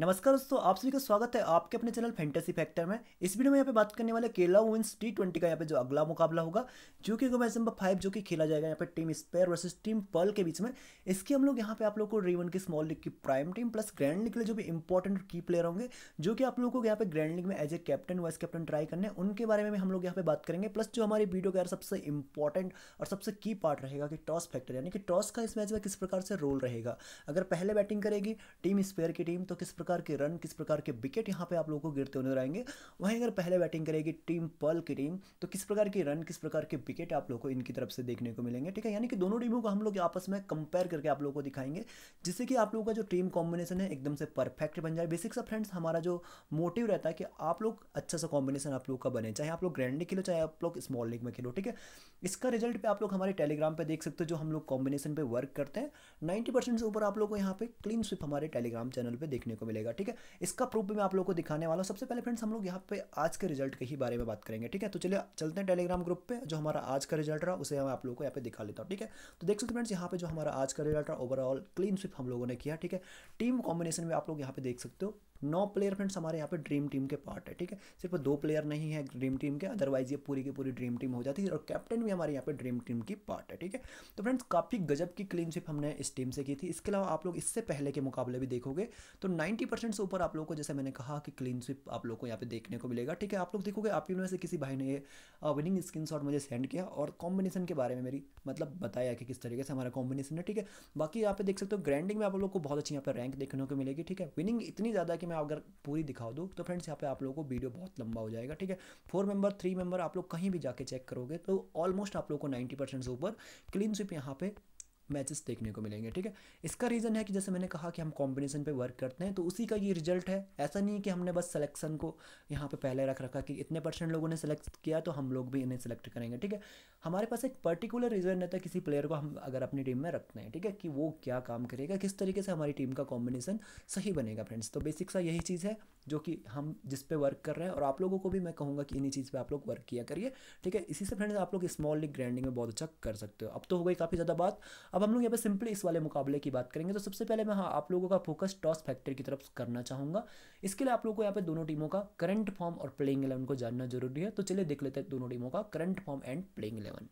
नमस्कार दोस्तों आप सभी का स्वागत है आपके अपने चैनल फैंटेसी फैक्टर में इस वीडियो में यहाँ पे बात करने वाले केला वुमेंस टी ट्वेंटी का यहाँ पे जो अगला मुकाबला होगा जो कि मैच नंबर फाइव जो कि खेला जाएगा यहाँ पे team spare versus team pearl के बीच में इसके हम लोग यहाँ पे आप लोग को रीवन की स्मॉल लीग की prime team plus grand league के लिए जो भी इंपॉर्टेंट की प्लेयर होंगे जो कि आप लोग को यहाँ पे ग्रैंड लीग में as a captain vice captain try करने उनके बारे में हम लोग यहाँ पे बात करेंगे प्लस जो हमारी वीडियो का सबसे इंपॉर्टेंट और सबसे की पार्ट रहेगा कि टॉस फैक्टर यानी कि टॉस का इस मैच में किस प्रकार से रोल रहेगा अगर पहले बैटिंग करेगी टीम स्पेयर की टीम तो किस प्रकार प्रकार के रन किस प्रकार के विकेट यहाँ पे आप लोगों को गिरते हुए नजर आएंगे वहीं अगर पहले बैटिंग करेगी टीम पल की टीम तो किस प्रकार के रन किस प्रकार के विकेट आप लोग को इनकी तरफ से देखने को मिलेंगे ठीक है यानी कि दोनों टीमों को हम लोग आपस में कंपेयर करके आप लोगों को दिखाएंगे जिससे कि आप लोगों का जो टीम कॉम्बिनेशन है एकदम से परफेक्ट बन जाए बेसिक सा फ्रेंड्स हमारा जो मोटिव रहता है कि आप लोग अच्छा सा कॉम्बिनेशन आप लोग का बने चाहे आप लोग ग्रैंड लीग खेलो चाहे आप लोग स्मॉल लीग में खेलो ठीक है इसका रिजल्ट पे आप लोग हमारे टेलीग्राम पे देख सकते हो जो हम लोग कॉम्बिनेशन पे वर्क करते हैं 90 परसेंट से ऊपर आप लोगों को यहाँ पे क्लीन स्विप हमारे टेलीग्राम चैनल पे देखने को मिले मिलेगा ठीक है इसका प्रूफ भी मैं आप लोगों को दिखाने वाला हूँ सबसे पहले फ्रेंड्स हम लोग यहाँ पे आज के रिजल्ट के ही बारे में बात करेंगे ठीक है तो चलिए चलते हैं टेलीग्राम ग्रुप पे जो हमारा आज का रिजल्ट रहा उसे मैं आप लोगों को यहाँ पे दिखा लेता हूँ ठीक है तो देख सकते फ्रेंड्स यहाँ पे जो हमारा आज का रिजल्ट रहा ओवरऑल क्लीन स्विप हम लोगों ने किया ठीक है टीम कॉम्बिनेशन में आप लोग यहाँ पे देख सकते हो नौ प्लेयर फ्रेंड्स हमारे यहाँ पे ड्रीम टीम के पार्ट है ठीक है सिर्फ दो प्लेयर नहीं है ड्रीम टीम के अदरवाइज ये पूरी की पूरी ड्रीम टीम हो जाती है और कैप्टन भी हमारे यहाँ पे ड्रीम टीम की पार्ट है ठीक है तो फ्रेंड्स काफ़ी गजब की क्लीनशिप हमने इस टीम से की थी इसके अलावा आप लोग इससे पहले के मुकाबले भी देखोगे तो नाइन्टी से ऊपर आप लोग को जैसे मैंने कहा कि क्लीनशिप आप लोग को यहाँ पे देखने को मिलेगा ठीक है आप लोग देखोगे आप में से किसी भाई ने विनिंग स्क्रीन मुझे सेंड किया और कॉम्बिनेशन के बारे में मेरी मतलब बताया कि किस तरीके से हमारा कॉम्बिनेशन है ठीक है बाकी यहाँ पे देख सकते हो ग्रैंडिंग में आप लोग को बहुत अच्छी यहाँ पर रैंक देखने को मिलेगी ठीक है विनिंग इतनी ज़्यादा कि कि मैं अगर पूरी दिखा दूँ तो फ्रेंड्स यहाँ पे आप लोगों को वीडियो बहुत लंबा हो जाएगा ठीक है फोर मेंबर थ्री मेंबर आप लोग कहीं भी जाके चेक करोगे तो ऑलमोस्ट आप लोग को नाइन्टी परसेंट से ऊपर क्लीन स्विप यहाँ पे मैचेस देखने को मिलेंगे ठीक है इसका रीज़न है कि जैसे मैंने कहा कि हम कॉम्बिनेशन पे वर्क करते हैं तो उसी का ये रिजल्ट है ऐसा नहीं कि हमने बस सिलेक्शन को यहाँ पे पहले रख रखा कि इतने परसेंट लोगों ने सेलेक्ट किया तो हम लोग भी इन्हें सेलेक्ट करेंगे ठीक है हमारे पास एक पर्टिकुलर रीज़न रहता है किसी प्लेयर को हम अगर अपनी टीम में रखते हैं ठीक है कि वो क्या काम करेगा किस तरीके से हमारी टीम का कॉम्बिनेशन सही बनेगा फ्रेंड्स तो बेसिक सा यही चीज़ है जो कि हम जिस पे वर्क कर रहे हैं और आप लोगों को भी मैं कहूँगा कि इन्हीं चीज़ पर आप लोग वर्क किया करिए ठीक है इसी से फ्रेंड्स आप लोग स्मॉल लिग ग्रैंडिंग में बहुत अच्छा कर सकते हो अब तो हो गई काफ़ी ज़्यादा बात अब हम लोग यहाँ पर सिंपली इस वाले मुकाबले की बात करेंगे तो सबसे पहले मैं हाँ आप लोगों का फोकस टॉस फैक्ट्री की तरफ करना चाहूँगा इसके लिए आप लोगों को यहाँ पे दोनों टीमों का करंट फॉर्म और प्लेइंग इलेवन को जानना जरूरी है तो चलिए देख लेते हैं दोनों टीमों का current form and playing eleven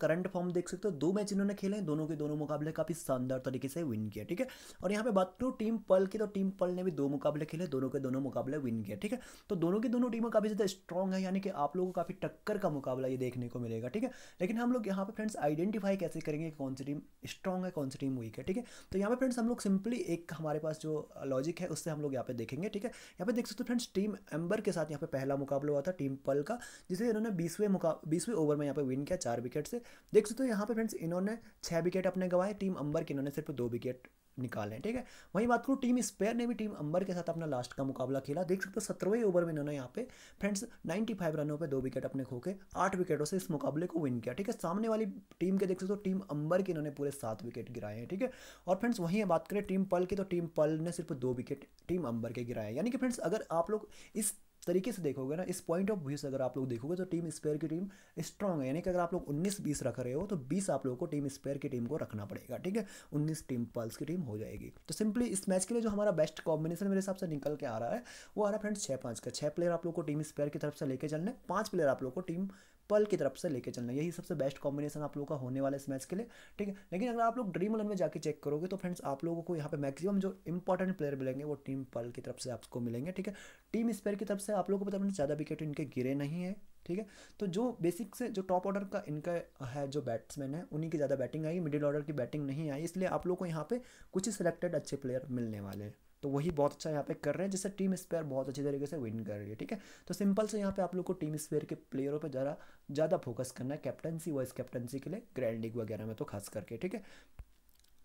current form देख सकते हो दो मैच इन्होंने खेले हैं दोनों के दोनों मुकाबले काफ़ी शानदार तरीके से विन किया ठीक है और यहाँ पे बात करूँ टीम पल की तो टीम पल ने भी दो मुकाबले खेले दोनों के दोनों मुकाबले विन किया ठीक है तो दोनों की दोनों टीमें काफ़ी ज़्यादा स्ट्रॉन्ग है यानी कि आप लोगों को काफ़ी टक्कर का मुकाबला ये देखने को मिलेगा ठीक है लेकिन हम लोग यहाँ पर फ्रेंड्स आइडेंटिफाई कैसे करेंगे कौन सी टीम स्ट्रॉन्ग है कौन सी टीम वीक है ठीक है तो यहाँ पर फ्रेंड्स हम लोग सिंपली एक हमारे पास जो लॉजिक है उससे हम लोग यहाँ पे देखेंगे ठीक है यहाँ पे देख सकते हो फ्रेंड्स टीम एम्बर के साथ यहाँ पे पहला मुकाबला हुआ था टीम पल का जिसे इन्होंने बीसवें मुका बीसवें ओवर में यहाँ पे विन किया चार विकेट से देख सकते हो यहाँ पे फ्रेंड्स इन्होंने छः विकेट अपने गवाए टीम अंबर के इन्होंने सिर्फ दो विकेट निकाले हैं ठीक है वहीं बात करूँ टीम स्पेयर ने भी टीम अंबर के साथ अपना लास्ट का मुकाबला खेला देख सकते हो सत्रहवें ओवर में इन्होंने यहाँ पे फ्रेंड्स 95 रनों पर दो विकेट अपने खो के आठ विकेटों से इस मुकाबले को विन किया ठीक है सामने वाली टीम के देख सकते हो टीम अंबर के इन्होंने पूरे सात विकेट गिराए हैं ठीक है और फ्रेंड्स वहीं बात करें टीम पल की तो टीम पल ने सिर्फ दो विकेट टीम अंबर के गिराए यानी कि फ्रेंड्स अगर आप लोग इस तरीके से देखोगे ना इस पॉइंट ऑफ व्यू से अगर आप लोग देखोगे तो टीम स्पेयर की टीम स्ट्रांग है यानी कि अगर आप लोग 19 20 रख रहे हो तो 20 आप लोगों को टीम स्पेयर की टीम को रखना पड़ेगा ठीक है 19 टीम पल्स की टीम हो जाएगी तो सिंपली इस मैच के लिए जो हमारा बेस्ट कॉम्बिनेशन मेरे हिसाब से निकल के आ रहा है वो आ रहा है फ्रेंड्स छः पाँच का छः प्लेयर आप लोग को टीम स्पेयर की तरफ से लेके चलने पाँच प्लेयर आप लोग को टीम पल की तरफ से लेके चलना यही सबसे बेस्ट कॉम्बिनेशन आप लोगों का होने वाला है इस मैच के लिए ठीक है लेकिन अगर आप लोग ड्रीम इलेवन में जाके चेक करोगे तो फ्रेंड्स आप लोगों को यहाँ पे मैक्सिमम जो इंपॉर्टेंट प्लेयर मिलेंगे वो टीम पल की तरफ से आपको मिलेंगे ठीक है टीम स्पेयर की तरफ से आप लोगों को पता ज़्यादा विकेट इनके गिरे नहीं है ठीक है तो जो बेसिक से जो टॉप ऑर्डर का इनका है जो बैट्समैन है उन्हीं की ज़्यादा बैटिंग आई मिडिल ऑर्डर की बैटिंग नहीं आई इसलिए आप लोग को यहाँ पे कुछ ही सिलेक्टेड अच्छे प्लेयर मिलने वाले हैं तो वही बहुत अच्छा यहाँ पे कर रहे हैं जिससे टीम स्पेयर बहुत अच्छी तरीके से विन कर रही है ठीक है तो सिंपल से यहाँ पे आप लोग को टीम स्पेयर के प्लेयरों पर ज़्यादा ज़्यादा फोकस करना है कैप्टनसी वाइस कैप्टनसी के लिए ग्रैंड लीग वगैरह में तो खास करके ठीक है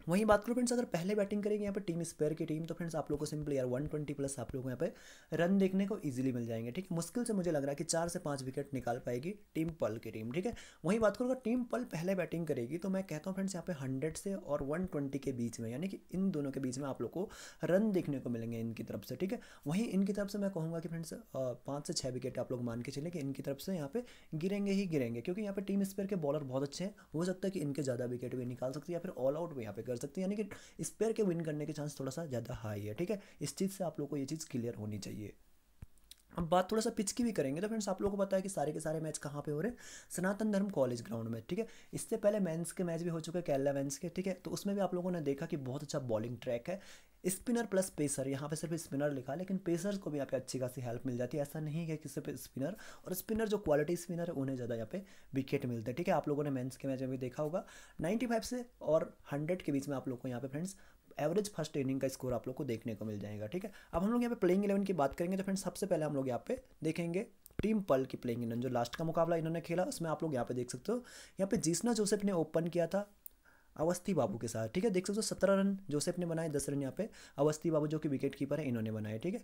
वहीं बात करूँ फ्रेंड्स अगर पहले बैटिंग करेंगे यहाँ पर टीम स्पेयर की टीम तो फ्रेंड्स आप लोगों को सिंपल यार 120 प्लस आप लोगों को यहाँ पे रन देखने को इजीली मिल जाएंगे ठीक मुश्किल से मुझे लग रहा है कि चार से पाँच विकेट निकाल पाएगी टीम पल की टीम ठीक है वहीं बात अगर टीम पल पहले बैटिंग करेगी तो मैं कहता हूँ फ्रेंड्स यहाँ पे हंड्रेड से और वन के बीच में यानी कि इन दोनों के बीच में आप लोग को रन देखने को मिलेंगे इनकी तरफ से ठीक है वहीं इनकी तरफ से मैं कहूँगा कि फ्रेंड्स पाँच से छः विकेट आप लोग मान के चले कि इनकी तरफ से यहाँ पे गिरेंगे ही गिरेंगे क्योंकि यहाँ पर टीम स्पेयर के बॉलर बहुत अच्छे हैं हो सकता है कि इनके ज़्यादा विकेट भी निकाल सकते है या फिर ऑल आउट भी यहाँ पे कर सकते हैं यानी कि स्पेयर के विन करने के चांस थोड़ा सा ज़्यादा हाई है ठीक है इस चीज़ से आप लोग को ये चीज़ क्लियर होनी चाहिए अब बात थोड़ा सा पिच की भी करेंगे तो फ्रेंड्स आप लोगों को पता है कि सारे के सारे मैच कहाँ पे हो रहे हैं सनातन धर्म कॉलेज ग्राउंड में ठीक है इससे पहले मेंस के मैच भी हो चुके हैं केरला मेंस के ठीक है तो उसमें भी आप लोगों ने देखा कि बहुत अच्छा बॉलिंग ट्रैक है स्पिनर प्लस पेसर यहाँ पे सिर्फ स्पिनर लिखा लेकिन पेसर्स को भी यहाँ पे अच्छी खासी हेल्प मिल जाती है ऐसा नहीं है कि सिर्फ स्पिनर और स्पिनर जो क्वालिटी स्पिनर है उन्हें ज़्यादा यहाँ पे विकेट मिलते हैं ठीक है आप लोगों ने मेंस के मैच में भी देखा होगा 95 से और 100 के बीच में आप लोग को यहाँ पे फ्रेंड्स एवरेज फर्स्ट इनिंग का स्कोर आप लोग को देखने को मिल जाएगा ठीक है अब हम लोग यहाँ पे प्लेइंग इलेवन की बात करेंगे तो फ्रेंड्स सबसे पहले हम लोग यहाँ पे देखेंगे टीम पल की प्लेइंग इलेवन जो लास्ट का मुकाबला इन्होंने खेला उसमें आप लोग यहाँ पे देख सकते हो यहाँ पे जिसना जोसेफ ने ओपन किया था अवस्थी बाबू के साथ ठीक है देख सकते हो सत्रह रन जोसेफ ने बनाए दस रन यहाँ पे अवस्थी बाबू जो कि विकेट कीपर है इन्होंने बनाए ठीक है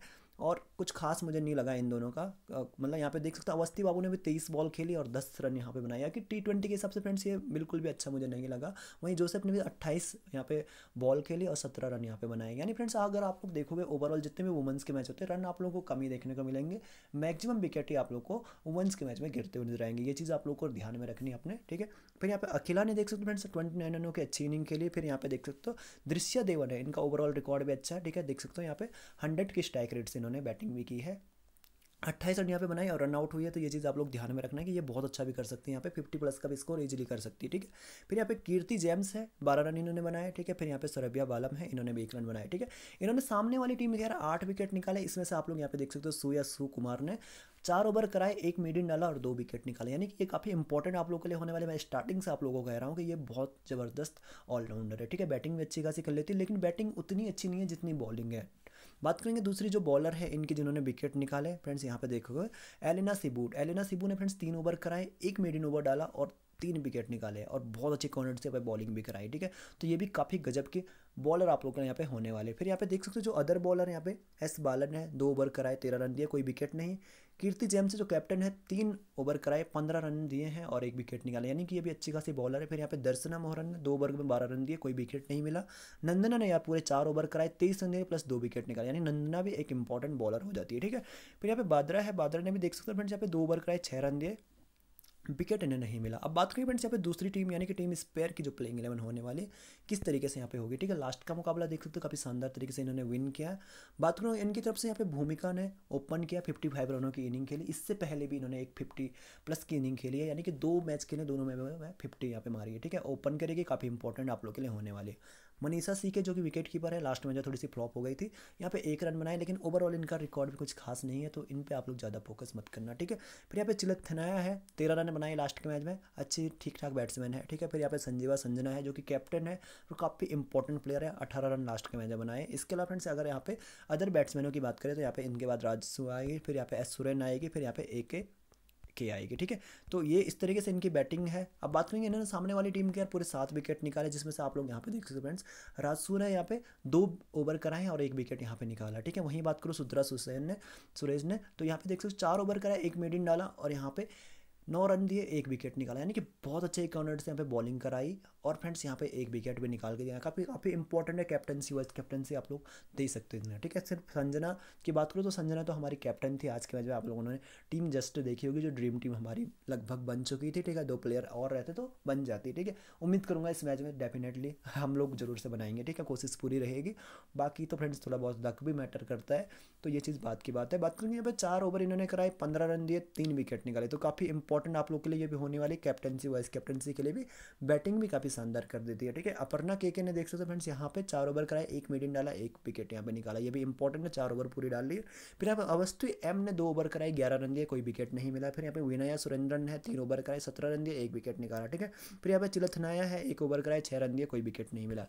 और कुछ खास मुझे नहीं लगा इन दोनों का मतलब यहाँ पे देख सकते हो अवस्थी बाबू ने भी तेईस बॉल खेली और दस रन यहाँ पे बनाया कि टी ट्वेंटी के हिसाब से फ्रेंड्स ये बिल्कुल भी अच्छा मुझे नहीं लगा वहीं जोसेफ ने भी अट्ठाईस यहाँ पे बॉल खेली और सत्रह रन यहाँ पे बनाए यानी फ्रेंड्स अगर आप लोग देखोगे ओवरऑल जितने भी वुमेंस के मैच होते हैं रन आप लोगों को कमी देखने को मिलेंगे मैक्सिमम विकेट ही आप लोग को वुमेंस के मैच में गिरते हुए नजर आएंगे ये चीज़ आप लोग को ध्यान में रखनी है अपने ठीक है फिर यहाँ पे अखिला ने देख सकते फ्रेंड्स ट्वेंटी नाइन रनों के है अच्छी इनिंग लिए फिर यहाँ पे देख सकते हो दृश्य देवन है इनका ओवरऑल रिकॉर्ड भी अच्छा है ठीक है देख सकते हो यहाँ पे हंड्रेड की स्ट्राइक रेट से इन्होंने बैटिंग भी की है अट्ठाईस रन यहाँ पे बनाई और रन आउट हुई है तो ये चीज़ आप लोग ध्यान में रखना है कि ये बहुत अच्छा भी कर सकती है यहाँ पे फिफ्टी प्लस का भी स्कोर इजीली कर सकती है ठीक है फिर यहाँ पे कीर्ति जेम्स है बारह रन इन्होंने बनाए ठीक है फिर यहाँ पे सरबिया बालम है इन्होंने भी एक रन बनाया ठीक है इन्होंने सामने वाली टीम के यार आठ विकेट निकाले इसमें से आप लोग यहाँ पे देख सकते हो सू या कुमार ने चार ओवर कराए एक मीडियम डाला और दो विकेट निकाले यानी कि ये काफ़ी इंपॉर्टेंट आप लोगों के लिए होने वाले मैं स्टार्टिंग से आप लोगों को कह रहा हूँ कि ये बहुत ज़बरदस्त ऑलराउंडर है ठीक है बैटिंग भी अच्छी खासी कर लेती है लेकिन बैटिंग उतनी अच्छी नहीं है जितनी बॉलिंग है बात करेंगे दूसरी जो बॉलर है इनके जिन्होंने विकेट निकाले फ्रेंड्स यहाँ पे देखोगे एलिना सिबूट एलिना सिबू ने फ्रेंड्स तीन ओवर कराए एक मेडिन ओवर डाला और तीन विकेट निकाले और बहुत अच्छी क्वानिटी से बॉलिंग भी कराई ठीक है तो ये भी काफ़ी गजब की बॉलर आप लोग यहाँ पे होने वाले फिर यहाँ पे देख सकते हो जो अदर बॉलर यहाँ पे एस बालन है दो ओवर कराए तेरह रन दिए कोई विकेट नहीं कीर्ति जेम्स जो कैप्टन है तीन ओवर कराए पंद्रह रन दिए हैं और एक विकेट निकाले यानी कि ये भी अच्छी खासी बॉलर है फिर यहाँ पे दर्शना मोहरन ने दो ओवर में बारह रन दिए कोई विकेट नहीं मिला नंदना ने यहाँ पूरे चार ओवर कराए तेईस रन दिए प्लस दो विकेट निकाले यानी नंदना भी एक इंपॉर्टेंट बॉलर हो जाती है ठीक है फिर यहाँ पे बादरा है बादरा ने भी देख सकते हो फ्रेंड्स यहाँ पे दो ओवर कराए छः रन दिए विकेट इन्हें नहीं मिला अब बात करें फ्रेंड्स यहाँ पे दूसरी टीम यानी कि टीम स्पेयर की जो प्लेइंग इलेवन होने वाली किस तरीके से यहाँ पे होगी ठीक है लास्ट का मुकाबला देख सकते हो काफ़ी शानदार तरीके से इन्होंने विन किया बात करूँ इनकी तरफ से यहाँ पे भूमिका ने ओपन किया फिफ्टी फाइव रनों की इनिंग खेली इससे पहले भी इन्होंने एक फिफ्टी प्लस की इनिंग खेली है यानी कि दो मैच खेले दोनों में फिफ्टी यहाँ पे मारी है ठीक है ओपन करेगी काफ़ी इंपॉर्टेंट आप लोग के लिए होने वाली मनीषा सी के जो कि विकेट कीपर है लास्ट में जो थोड़ी सी फ्लॉप हो गई थी यहाँ पे एक रन बनाए लेकिन ओवरऑल इनका रिकॉर्ड भी कुछ खास नहीं है तो इन पर आप लोग ज़्यादा फोकस मत करना ठीक है फिर यहाँ पे चिलक थनाया है तेरह रन बनाए लास्ट के मैच में अच्छी ठीक ठाक बैट्समैन है ठीक है फिर यहाँ पे संजीवा संजना है जो कि कैप्टन है और काफ़ी इंपॉर्टेंट प्लेयर है अठारह रन लास्ट के मैच में बनाए इसके अलावा फ्रेंड्स अगर यहाँ पे अदर बैट्समैनों की बात करें तो यहाँ पे इनके बाद राजू आएगी फिर यहाँ पे एस सुरेन आएगी फिर यहाँ पे ए के के आएगी ठीक है तो ये इस तरीके से इनकी बैटिंग है अब बात करेंगे इन्होंने सामने वाली टीम के यार पूरे सात विकेट निकाले जिसमें से आप लोग यहाँ पे देख सकते फ्रेंड्स राजसू ने यहाँ पे दो ओवर कराए और एक विकेट यहाँ पे निकाला ठीक है वहीं बात करो सुधरा सुसैन ने सुरेश ने तो यहाँ पे देख सकते चार ओवर कराए एक मेडिन डाला और यहाँ पे नौ रन दिए एक विकेट निकाला यानी कि बहुत अच्छे एक से यहाँ पे बॉलिंग कराई और फ्रेंड्स यहाँ पे एक विकेट भी निकाल के दिया काफ़ी काफ़ी इंपॉर्टेंट है कैप्टनसी वाइस कैप्टनसी आप लोग दे सकते हैं ठीक है सिर्फ संजना की बात करूँ तो संजना तो हमारी कैप्टन थी आज के मैच में आप लोगों ने टीम जस्ट देखी होगी जो ड्रीम टीम हमारी लगभग बन चुकी थी ठीक है दो प्लेयर और रहते तो बन जाती ठीक है उम्मीद करूँगा इस मैच में डेफिनेटली हम लोग जरूर से बनाएंगे ठीक है कोशिश पूरी रहेगी बाकी तो फ्रेंड्स थोड़ा बहुत लक भी मैटर करता है तो ये चीज़ बात की बात है बात करेंगे यहाँ पर चार ओवर इन्होंने कराए पंद्रह रन दिए तीन विकेट निकाले तो काफ़ी इंपॉर्टेंट इंपॉर्टेंट आप लोग के लिए ये भी होने वाली कैप्टनसी वाइस कैप्टनसी के लिए भी बैटिंग भी काफ़ी शानदार कर देती है ठीक है अपर्णा के ने देख सकते हो फ्रेंड्स यहाँ पे चार ओवर कराया एक मीडियम डाला एक विकेट यहाँ पे निकाला ये भी इंपॉर्टेंट है चार ओवर पूरी डाल ली फिर यहाँ पर अवस्थी एम ने दो ओवर कराए ग्यारह रन दिए कोई विकेट नहीं मिला फिर यहाँ पे विनया सुरेंद्रन है तीन ओवर कराए सत्रह रन दिए एक विकेट निकाला ठीक है फिर यहाँ पे चिलथनाया है एक ओवर कराए छः रन दिए कोई विकेट नहीं मिला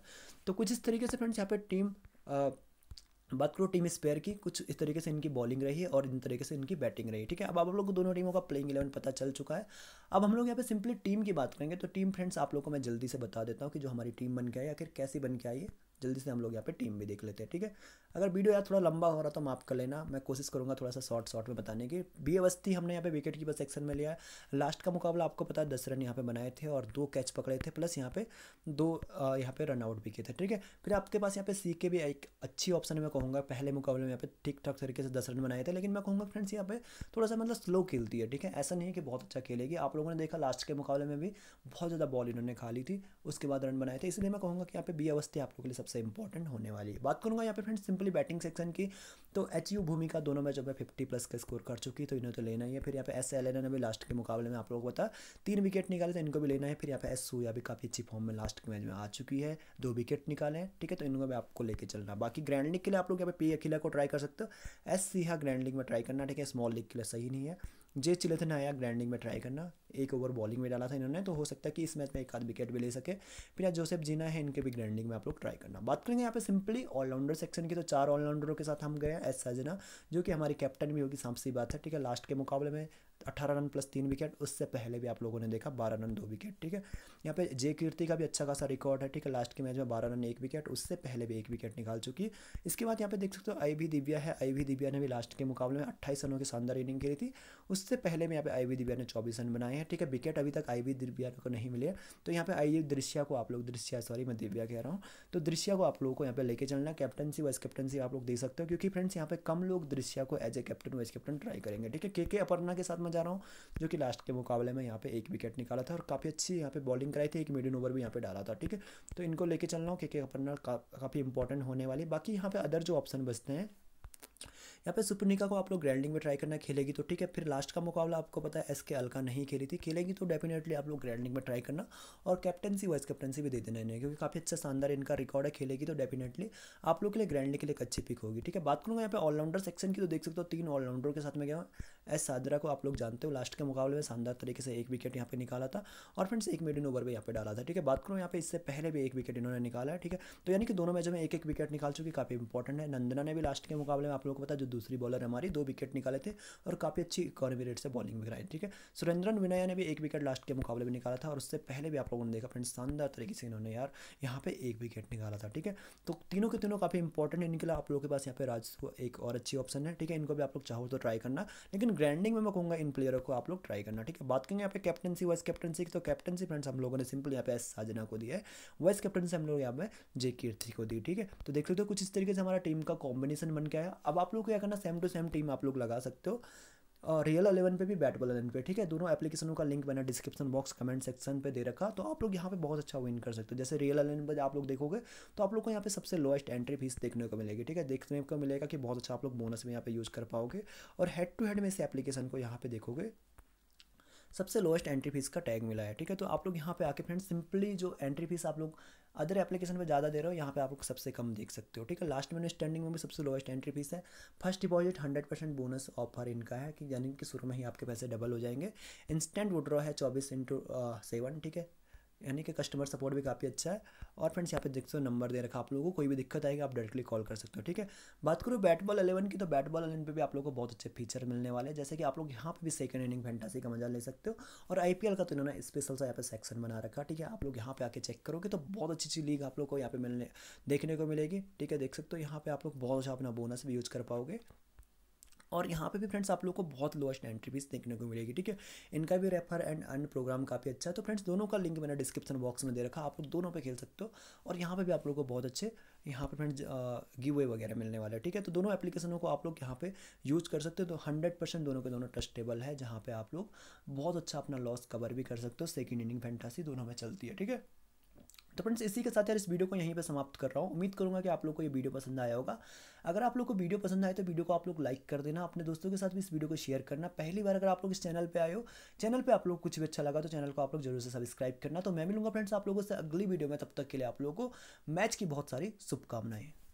तो कुछ इस तरीके से फ्रेंड्स यहाँ पे टीम बात करो टीम स्पेयर की कुछ इस तरीके से इनकी बॉलिंग रही है और इन तरीके से इनकी बैटिंग रही है ठीक है अब आप लोग को दोनों टीमों का प्लेइंग इलेवन पता चल चुका है अब हम लोग यहाँ पे सिंपली टीम की बात करेंगे तो टीम फ्रेंड्स आप लोगों को मैं जल्दी से बता देता हूँ कि जो हमारी टीम बन के आई आखिर कैसी बन के आई है जल्दी से हम लोग यहाँ पे टीम भी देख लेते हैं ठीक है अगर वीडियो यार थोड़ा लंबा हो रहा तो माफ़ कर लेना मैं कोशिश करूँगा थोड़ा सा शॉर्ट शॉर्ट में बताने की बी अवस्थी हमने यहाँ पे विकेट कीपर सेक्शन में लिया है लास्ट का मुकाबला आपको पता है दस रन यहाँ पे बनाए थे और दो कैच पकड़े थे प्लस यहाँ पे दो यहाँ पे रनआउट भी किए थे ठीक है फिर आपके पास यहाँ पे सी के भी एक अच्छी ऑप्शन मैं कहूँगा पहले मुकाबले में यहाँ पे ठीक ठाक तरीके से दस रन बनाए थे लेकिन मैं कहूँगा फ्रेंड्स यहाँ पे थोड़ा सा मतलब स्लो खेलती है ठीक है ऐसा नहीं है कि बहुत अच्छा खेलेगी आप लोगों ने देखा लास्ट के मुकाबले में भी बहुत ज़्यादा बॉल इन्होंने खा ली थी उसके बाद रन बनाए थे इसलिए मैं कहूँगा कि यहाँ पे बी अवस्थी आप लोगों के लिए सबसे इंपॉर्टेंट होने वाली है बात करूंगा यहाँ पे फ्रेंड्स सिंपली बैटिंग सेक्शन की तो एच यू भूमिका दोनों मैचों में फिफ्टी प्लस का स्कोर कर चुकी है तो इन्हें तो लेना ही है फिर यहाँ पे एस एल ने भी लास्ट के मुकाबले में आप लोगों को पता तीन विकेट निकाले तो इनको भी लेना है फिर यहाँ पे एस सूया भी काफ़ी अच्छी फॉर्म में लास्ट के मैच में आ चुकी है दो विकेट निकाले ठीक है तो इनको भी आपको लेके चलना बाकी ग्रैंड लीग के लिए आप लोग यहाँ पे पी अखिला को ट्राई कर सकते हो एस सीहा ग्रैंड लीग में ट्राई करना ठीक है स्मॉल लीग के लिए सही नहीं है जे ने आया ग्रैंडिंग में ट्राई करना एक ओवर बॉलिंग में डाला था इन्होंने तो हो सकता है कि इस मैच में एक आध विकेट भी ले सके फिर जोसेफ जीना है इनके भी ग्रैंडिंग में आप लोग ट्राई करना बात करेंगे यहाँ पे सिंपली ऑलराउंडर सेक्शन की तो चार ऑलराउंडरों के साथ हम गए एस सजना जो कि हमारी कैप्टन भी होगी सांप सी बात है ठीक है लास्ट के मुकाबले में अट्ठारह रन प्लस तीन विकेट उससे पहले भी आप लोगों ने देखा बारह रन दो विकेट ठीक है यहाँ पे जे कीर्ति का भी अच्छा खासा रिकॉर्ड है ठीक है लास्ट के मैच में बारह रन एक विकेट उससे पहले भी एक विकेट निकाल चुकी है इसके बाद यहाँ पे देख सकते हो आई भी दिव्या है आई भी दिव्या ने भी लास्ट के मुकाबले में अट्ठाईस रनों की शानदार इनिंग खेली थी उससे पहले भी यहाँ पे आई वी दिव्या ने चौबीस रन बनाए हैं ठीक है विकेट अभी तक आई वी दिव्या को नहीं मिले तो यहाँ पे आई दृश्या को आप लोग दृश्या सॉरी मैं दिव्या कह रहा हूँ तो दृश्या को आप लोगों को यहाँ पे लेके चलना कैप्टनसी वाइस कैप्टनसी आप लोग दे सकते हो क्योंकि फ्रेंड्स यहाँ पे कम लोग दृश्या को as a captain vice captain try करेंगे ठीक है के के अपर्णा के साथ करना चाह रहा हूँ जो कि लास्ट के मुकाबले में यहाँ पे एक विकेट निकाला था और काफ़ी अच्छी यहाँ पे बॉलिंग कराई थी एक मीडियम ओवर भी यहाँ पे डाला था ठीक है तो इनको लेके चल रहा हूँ क्योंकि के अपना का, काफ़ी इंपॉर्टेंट होने वाली बाकी यहाँ पे अदर जो ऑप्शन बचते हैं यहाँ पे सुपनिका को आप लोग ग्रैंडिंग में ट्राई करना खेलेगी तो ठीक है फिर लास्ट का मुकाबला आपको पता है एस के अलका नहीं खेली थी खेलेगी तो डेफिनेटली आप लोग ग्रैंडिंग में ट्राई करना और कैप्टनसी वाइस कैप्टनसी भी दे देना इन्हें क्योंकि काफ़ी अच्छा शानदार इनका रिकॉर्ड है खेलेगी तो डेफिनेटली आप लोग के लिए ग्रैंडिंग के लिए एक अच्छी पिक होगी ठीक है बात करूँगा यहाँ पे ऑलराउंडर सेक्शन की तो देख सकते हो तीन ऑलराउंडर के साथ में गया एस सादरा को आप लोग जानते हो लास्ट के मुकाबले में शानदार तरीके से एक विकेट यहाँ पे निकाला था और फ्रेंड्स एक मिडिन ओवर भी यहाँ पे डाला था ठीक है बात करूँ यहाँ पे इससे पहले भी एक विकेट इन्होंने निकाला है ठीक है तो यानी कि दोनों मैचों में एक एक विकेट निकाल चुकी काफ़ी इंपॉर्टेंट है नंदना ने भी लास्ट के मुकाबले में आप लोगों को पता जो दूसरी बॉलर हमारी दो विकेट निकाले थे और काफ़ी अच्छी इकॉनमी रेट से बॉलिंग भी कराई ठीक है सुरेंद्रन विनया ने भी एक विकेट लास्ट के मुकाबले में निकाला था और उससे पहले भी आप लोगों ने देखा फ्रेंड्स शानदार तरीके से इन्होंने यार यहाँ पे एक विकेट निकाला था ठीक है तो तीनों के तीनों काफ़ी इंपॉर्टेंट है इनके लिए आप लोगों के पास यहाँ पे राज एक और अच्छी ऑप्शन है ठीक है इनको भी आप लोग चाहो तो ट्राई करना लेकिन ग्रैंडिंग में मैं कहूँगा इन प्लेयरों को आप लोग ट्राई करना ठीक है बात करेंगे यहाँ पे कैप्टनसी वाइस कैप्टनसी की तो कैप्टनसी फ्रेंड्स हम लोगों ने सिंपल यहाँ पे एस साजना को दिया है वाइस कैप्टनसी हम लोग यहाँ पे जे कीर्ति को दी ठीक है तो देख सकते हो कुछ इस तरीके से हमारा टीम का कॉम्बिनेशन बन गया है अब आप लोग क्या करना सेम टू सेम टीम आप लोग लगा सकते हो रियल अलेवन पे भी बैट बॉल अलेवन पे ठीक है दोनों एप्लीकेशनों का लिंक मैंने डिस्क्रिप्शन बॉक्स कमेंट सेक्शन पे दे रखा तो आप लोग यहाँ पे बहुत अच्छा विन कर सकते हो जैसे रियल अलेवन पर आप लोग देखोगे तो आप लोग को यहाँ पे सबसे लोएस्ट एंट्री फीस देखने को मिलेगी ठीक है देखने को मिलेगा कि बहुत अच्छा आप लोग बोनस में यहाँ पे यूज़ कर पाओगे और हेड टू हेड में इस एप्लीकेशन को यहाँ पे देखोगे सबसे लोएस्ट एंट्री फीस का टैग मिला है ठीक है तो आप लोग यहाँ पे आके फ्रेंड सिंपली जो एंट्री फीस आप लोग अदर एप्लीकेशन पे ज़्यादा दे रहे हो यहाँ पे आप सबसे कम देख सकते हो ठीक है लास्ट में स्टैंडिंग में भी सबसे लोएस्ट एंट्री फीस है first deposit hundred percent bonus offer इनका है कि यानी कि शुरू में ही आपके पैसे डबल हो जाएंगे इंस्टेंट विड्रॉ है चौबीस इंटू सेवन ठीक है यानी कि कस्टमर सपोर्ट भी काफ़ी अच्छा है और फ्रेंड्स यहाँ पे देख सकते हो नंबर दे रखा आप लोगों को कोई भी दिक्कत आएगी आप डायरेक्टली कॉल कर सकते हो ठीक है बात करूँ बैट बॉल एलेवन की तो बैट बॉल एलेवन पे भी आप लोगों को बहुत अच्छे फीचर मिलने वाले हैं जैसे कि आप लोग यहाँ पे भी सेकंड इनिंग फैंटासी का मजा ले सकते हो और आई का तो इन्होंने स्पेशल सा यहाँ पे सेक्शन बना रखा ठीक है आप लोग यहाँ पे आके चेक करोगे तो बहुत अच्छी अच्छी लीग आप लोग को यहाँ पे मिलने देखने को मिलेगी ठीक है देख सकते हो यहाँ पे आप लोग बहुत अच्छा अपना बोनस भी यूज़ कर पाओगे और यहाँ पे भी फ्रेंड्स आप लोग को बहुत लोएस्ट एंट्री फीस देखने को मिलेगी ठीक है इनका भी रेफर एंड अर्न प्रोग्राम काफ़ी अच्छा है तो फ्रेंड्स दोनों का लिंक मैंने डिस्क्रिप्शन बॉक्स में दे रखा आप लोग दोनों पर खेल सकते हो और यहाँ पर भी आप लोग को बहुत अच्छे यहाँ पर फ्रेंड्स गिव वे वगैरह मिलने वाला है ठीक है तो दोनों एप्लीकेशनों को आप लोग यहाँ पर यूज़ कर सकते हो तो हंड्रेड दोनों के दोनों ट्रस्टेबल है जहाँ पर आप लोग बहुत अच्छा अपना लॉस कवर भी कर सकते हो सेकेंड इनिंग फैंटासी दोनों में चलती है ठीक है तो फ्रेंड्स इसी के साथ यार इस वीडियो को यहीं पे समाप्त कर रहा हूँ उम्मीद करूँगा कि आप लोग को ये वीडियो पसंद आया होगा अगर आप लोग को वीडियो पसंद आए तो वीडियो को आप लोग लाइक कर देना अपने दोस्तों के साथ भी इस वीडियो को शेयर करना पहली बार अगर आप लोग इस चैनल पर आए हो चैनल पर आप लोग कुछ भी अच्छा लगा तो चैनल को आप लोग जरूर से सब्सक्राइब करना तो मैं मिलूंगा फ्रेंड्स आप लोगों से अगली वीडियो में तब तक के लिए आप लोगों को मैच की बहुत सारी शुभकामनाएं